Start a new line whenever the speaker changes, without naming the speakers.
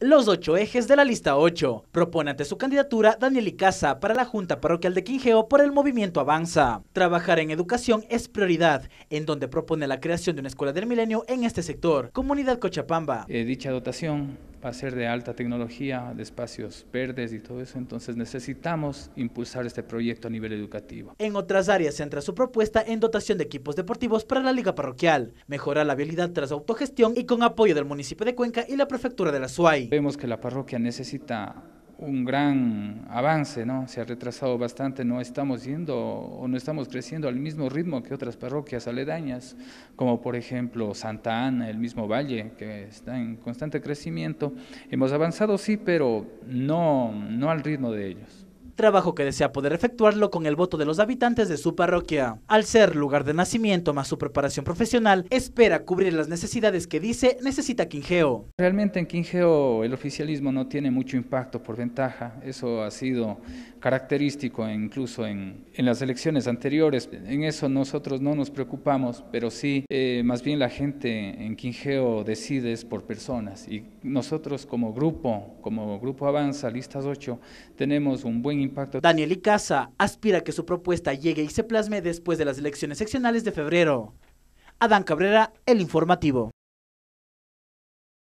Los ocho ejes de la lista 8 propone ante su candidatura Daniel Icaza para la Junta Parroquial de Quingeo por el movimiento Avanza. Trabajar en educación es prioridad, en donde propone la creación de una escuela del milenio en este sector, comunidad Cochapamba. Eh, dicha
dotación va a ser de alta tecnología, de espacios verdes y todo eso. Entonces necesitamos impulsar este proyecto a nivel educativo.
En otras áreas centra su propuesta en dotación de equipos deportivos para la liga parroquial, mejorar la habilidad tras autogestión y con apoyo del municipio de Cuenca y la prefectura de la SUAY. Vemos que la parroquia necesita
un gran avance, ¿no? Se ha retrasado bastante, no estamos yendo o no estamos creciendo al mismo ritmo que otras parroquias aledañas, como por ejemplo Santa Ana, el mismo valle, que está en constante crecimiento. Hemos avanzado, sí, pero no, no al ritmo de ellos
trabajo que desea poder efectuarlo con el voto de los habitantes de su parroquia. Al ser lugar de nacimiento más su preparación profesional, espera cubrir las necesidades que dice necesita Quingeo.
Realmente en Quingeo el oficialismo no tiene mucho impacto por ventaja, eso ha sido característico incluso en, en las elecciones anteriores. En eso nosotros no nos preocupamos, pero sí, eh, más bien la gente en Quingeo decide es por personas y nosotros como grupo, como Grupo Avanza, Listas 8, tenemos un buen
Daniel Icaza aspira a que su propuesta llegue y se plasme después de las elecciones seccionales de febrero. Adán Cabrera, El Informativo.